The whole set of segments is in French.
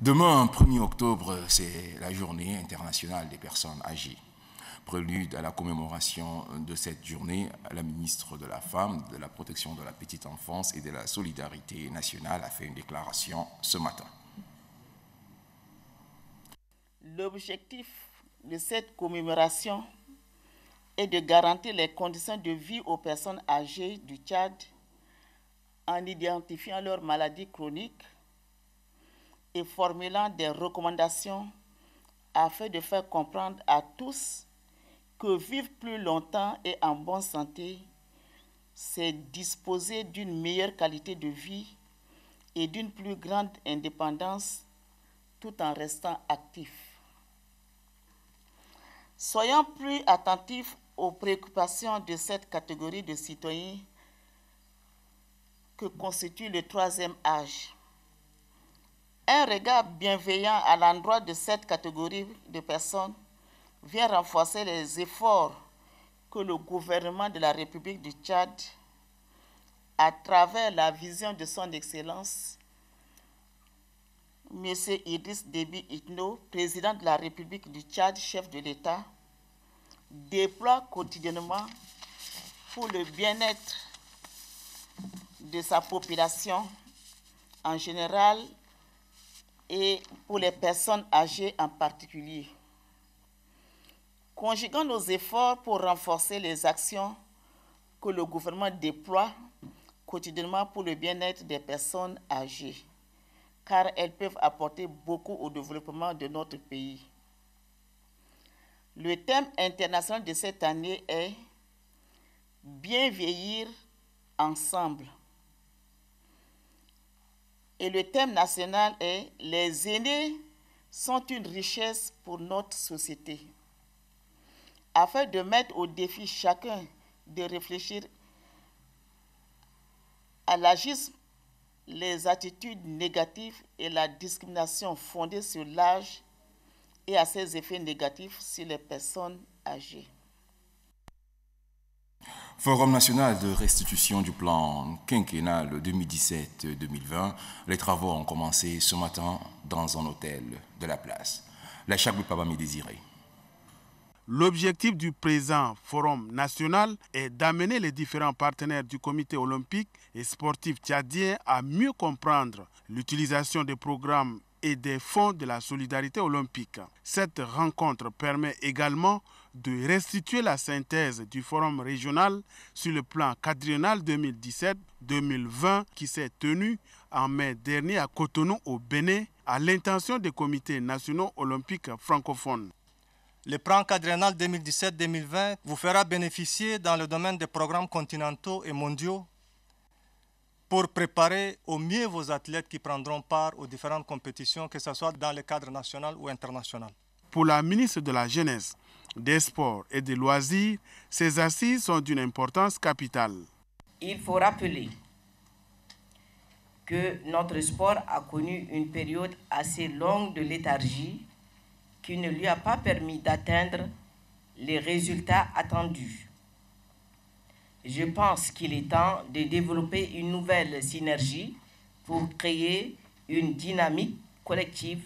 Demain, 1er octobre, c'est la journée internationale des personnes âgées. Prélude à la commémoration de cette journée, la ministre de la Femme, de la Protection de la Petite Enfance et de la Solidarité nationale a fait une déclaration ce matin. L'objectif de cette commémoration est de garantir les conditions de vie aux personnes âgées du Tchad en identifiant leurs maladies chroniques formulant des recommandations afin de faire comprendre à tous que vivre plus longtemps et en bonne santé, c'est disposer d'une meilleure qualité de vie et d'une plus grande indépendance tout en restant actif. Soyons plus attentifs aux préoccupations de cette catégorie de citoyens que constitue le troisième âge. Un regard bienveillant à l'endroit de cette catégorie de personnes vient renforcer les efforts que le gouvernement de la République du Tchad, à travers la vision de son Excellence, M. Idriss Déby Itno, président de la République du Tchad, chef de l'État, déploie quotidiennement pour le bien-être de sa population en général et pour les personnes âgées en particulier. Conjuguant nos efforts pour renforcer les actions que le gouvernement déploie quotidiennement pour le bien-être des personnes âgées, car elles peuvent apporter beaucoup au développement de notre pays. Le thème international de cette année est Bien vieillir ensemble et le thème national est Les aînés sont une richesse pour notre société. Afin de mettre au défi chacun de réfléchir à l'agisme, les attitudes négatives et la discrimination fondée sur l'âge et à ses effets négatifs sur les personnes âgées. Forum national de restitution du plan quinquennal 2017-2020. Les travaux ont commencé ce matin dans un hôtel de la place. La Chagou me Désiré. L'objectif du présent Forum national est d'amener les différents partenaires du comité olympique et sportif tchadien à mieux comprendre l'utilisation des programmes et des fonds de la solidarité olympique. Cette rencontre permet également de restituer la synthèse du forum régional sur le plan quadriennal 2017-2020 qui s'est tenu en mai dernier à Cotonou au Bénin à l'intention des comités nationaux olympiques francophones. Le plan quadriennal 2017-2020 vous fera bénéficier dans le domaine des programmes continentaux et mondiaux pour préparer au mieux vos athlètes qui prendront part aux différentes compétitions, que ce soit dans le cadre national ou international. Pour la ministre de la Jeunesse, des Sports et des Loisirs, ces assises sont d'une importance capitale. Il faut rappeler que notre sport a connu une période assez longue de léthargie qui ne lui a pas permis d'atteindre les résultats attendus. Je pense qu'il est temps de développer une nouvelle synergie pour créer une dynamique collective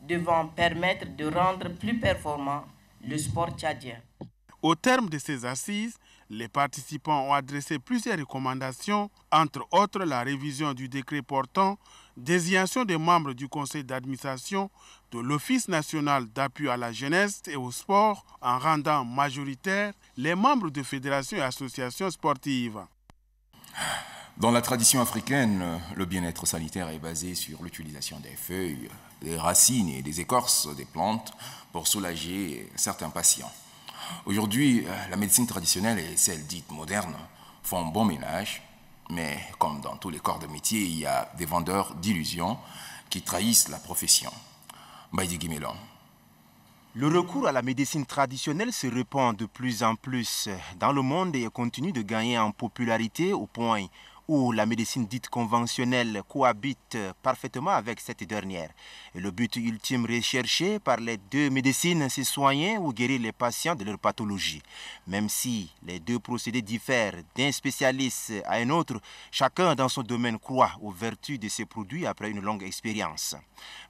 devant permettre de rendre plus performant le sport tchadien. Au terme de ces assises, les participants ont adressé plusieurs recommandations, entre autres la révision du décret portant désignation des membres du conseil d'administration de l'Office national d'appui à la jeunesse et au sport en rendant majoritaire les membres de fédérations et associations sportives. Dans la tradition africaine, le bien-être sanitaire est basé sur l'utilisation des feuilles, des racines et des écorces des plantes pour soulager certains patients. Aujourd'hui, euh, la médecine traditionnelle et celle dite moderne font bon ménage, mais comme dans tous les corps de métier, il y a des vendeurs d'illusions qui trahissent la profession. Le recours à la médecine traditionnelle se répand de plus en plus dans le monde et continue de gagner en popularité au point où la médecine dite conventionnelle cohabite parfaitement avec cette dernière. le but ultime recherché par les deux médecines, c'est soigner ou guérir les patients de leur pathologie. Même si les deux procédés diffèrent d'un spécialiste à un autre, chacun dans son domaine croit aux vertus de ses produits après une longue expérience.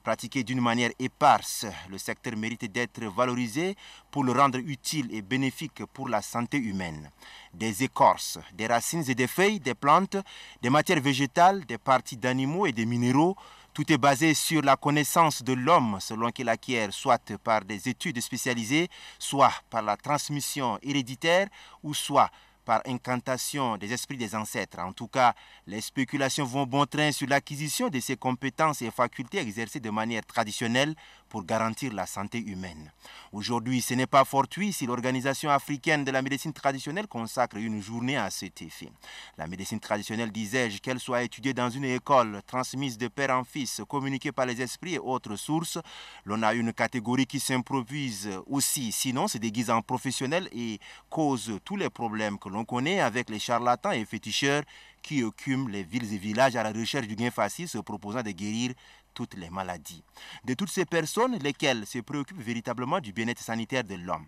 Pratiqué d'une manière éparse, le secteur mérite d'être valorisé pour le rendre utile et bénéfique pour la santé humaine des écorces, des racines et des feuilles, des plantes, des matières végétales, des parties d'animaux et des minéraux. Tout est basé sur la connaissance de l'homme selon qu'il acquiert soit par des études spécialisées, soit par la transmission héréditaire ou soit par incantation des esprits des ancêtres. En tout cas, les spéculations vont bon train sur l'acquisition de ces compétences et facultés exercées de manière traditionnelle pour garantir la santé humaine. Aujourd'hui, ce n'est pas fortuit si l'Organisation africaine de la médecine traditionnelle consacre une journée à cet effet. La médecine traditionnelle, disais-je, qu'elle soit étudiée dans une école, transmise de père en fils, communiquée par les esprits et autres sources, l'on a une catégorie qui s'improvise aussi, sinon se déguise en professionnel et cause tous les problèmes que l'on connaît avec les charlatans et féticheurs qui occupent les villes et villages à la recherche du gain facile se proposant de guérir toutes les maladies. De toutes ces personnes, lesquelles se préoccupent véritablement du bien-être sanitaire de l'homme.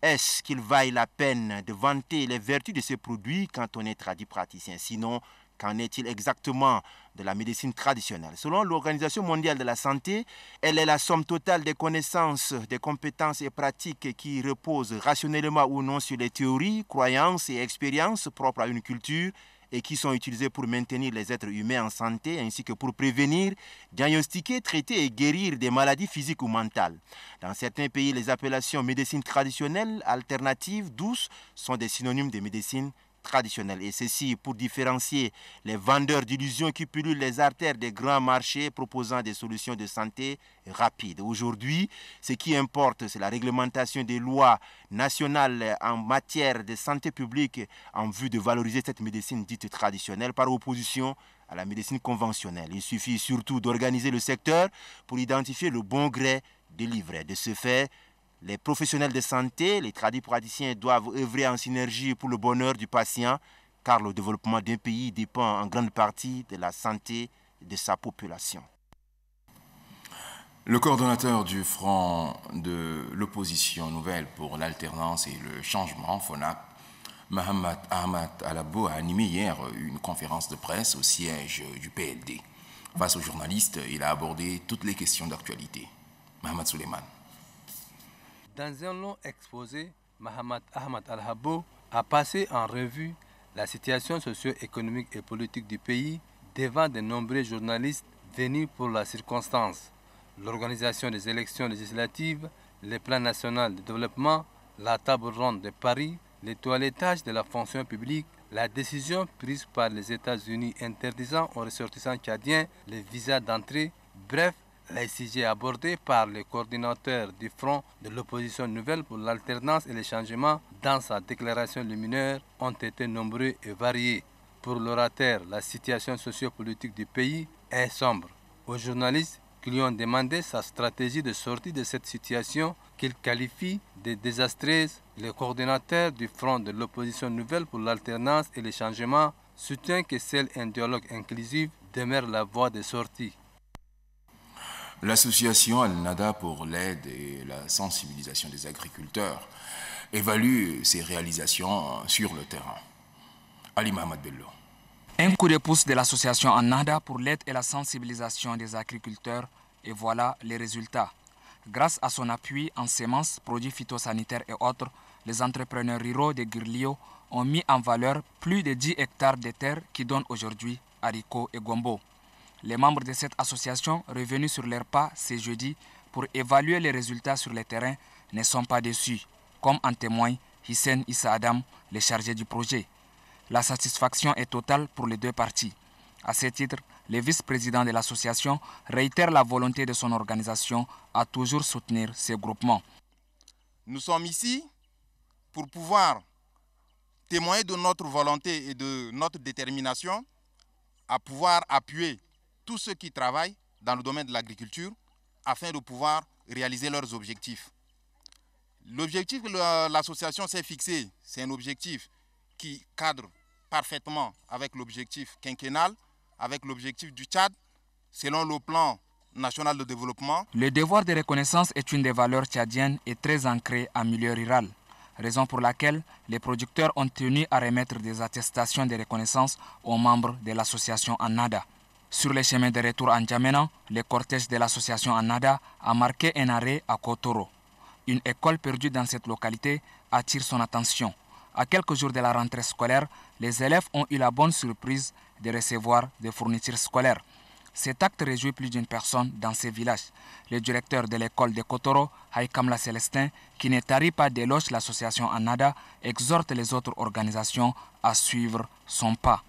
Est-ce qu'il vaille la peine de vanter les vertus de ces produits quand on est traduit praticien Sinon, qu'en est-il exactement de la médecine traditionnelle Selon l'Organisation mondiale de la santé, elle est la somme totale des connaissances, des compétences et pratiques qui reposent rationnellement ou non sur les théories, croyances et expériences propres à une culture et qui sont utilisés pour maintenir les êtres humains en santé ainsi que pour prévenir, diagnostiquer, traiter et guérir des maladies physiques ou mentales. Dans certains pays, les appellations médecine traditionnelle, alternative, douce sont des synonymes de médecine traditionnelle. Et ceci pour différencier les vendeurs d'illusions qui pullulent les artères des grands marchés proposant des solutions de santé rapides. Aujourd'hui, ce qui importe, c'est la réglementation des lois nationales en matière de santé publique en vue de valoriser cette médecine dite traditionnelle par opposition à la médecine conventionnelle. Il suffit surtout d'organiser le secteur pour identifier le bon gré délivré. De ce fait, les professionnels de santé, les praticiens doivent œuvrer en synergie pour le bonheur du patient, car le développement d'un pays dépend en grande partie de la santé de sa population. Le coordonnateur du Front de l'opposition nouvelle pour l'alternance et le changement, FONAP, Mohamed Ahmad Alabo a animé hier une conférence de presse au siège du PLD. Face aux journalistes, il a abordé toutes les questions d'actualité. Mohamed Souleymane. Dans un long exposé, Mohamed Ahmad Al-Habo a passé en revue la situation socio-économique et politique du pays devant de nombreux journalistes venus pour la circonstance, l'organisation des élections législatives, le plan national de développement, la table ronde de Paris, les toilettages de la fonction publique, la décision prise par les États-Unis interdisant aux ressortissants tchadiens les visas d'entrée, bref, les sujets abordés par le coordinateur du Front de l'opposition nouvelle pour l'alternance et les changements dans sa déclaration lumineuse ont été nombreux et variés. Pour l'orateur, la situation sociopolitique du pays est sombre. Aux journalistes qui lui ont demandé sa stratégie de sortie de cette situation qu'il qualifie de désastreuse, le coordinateur du Front de l'opposition nouvelle pour l'alternance et les changements soutient que seul un dialogue inclusif demeure la voie de sortie. L'association Al-Nada pour l'aide et la sensibilisation des agriculteurs évalue ses réalisations sur le terrain. Ali Mohamed Bello. Un coup de pouce de l'association Al-Nada pour l'aide et la sensibilisation des agriculteurs et voilà les résultats. Grâce à son appui en semences, produits phytosanitaires et autres, les entrepreneurs ruraux de Girlio ont mis en valeur plus de 10 hectares de terre qui donnent aujourd'hui haricots et gombo. Les membres de cette association, revenus sur leurs pas ce jeudi pour évaluer les résultats sur le terrain, ne sont pas déçus, comme en témoigne Hissen Issa Adam, le chargé du projet. La satisfaction est totale pour les deux parties. À ce titre, le vice-président de l'association réitère la volonté de son organisation à toujours soutenir ces groupements. Nous sommes ici pour pouvoir témoigner de notre volonté et de notre détermination à pouvoir appuyer tous ceux qui travaillent dans le domaine de l'agriculture afin de pouvoir réaliser leurs objectifs. L'objectif que l'association s'est fixé, c'est un objectif qui cadre parfaitement avec l'objectif quinquennal, avec l'objectif du Tchad, selon le plan national de développement. Le devoir de reconnaissance est une des valeurs tchadiennes et très ancrée en milieu rural, raison pour laquelle les producteurs ont tenu à remettre des attestations de reconnaissance aux membres de l'association en sur les chemins de retour en Djamena, le cortège de l'association Anada a marqué un arrêt à Kotoro. Une école perdue dans cette localité attire son attention. À quelques jours de la rentrée scolaire, les élèves ont eu la bonne surprise de recevoir des fournitures scolaires. Cet acte réjouit plus d'une personne dans ce village. Le directeur de l'école de Kotoro, Haïkamla Célestin, qui ne tarit pas d'éloge l'association Anada, exhorte les autres organisations à suivre son pas.